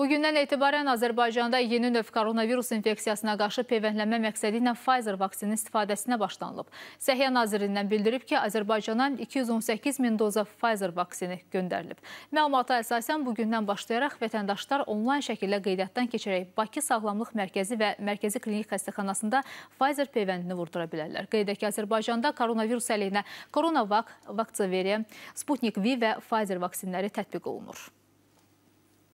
Bugündən etibarən Azərbaycanda yeni növ koronavirus infeksiyasına qarşı peyvənlənmə məqsədi ilə Pfizer vaksinin istifadəsinə başlanılıb. Səhiyyə Nazirindən bildirib ki, Azərbaycana 218 min doza Pfizer vaksini göndərilib. Məlumata əsasən bugündən başlayaraq vətəndaşlar onlayn şəkildə qeydiyyatdan keçərək Bakı Sağlamlıq Mərkəzi və Mərkəzi Klinik Xəstəxanasında Pfizer peyvəndini vurdura bilərlər. Qeyd edək ki, Azərbaycanda koronavirus əleyhinə CoronaVac, Vaktiveriya, Sputnik V və Pfizer vaksinləri tətbiq olunur.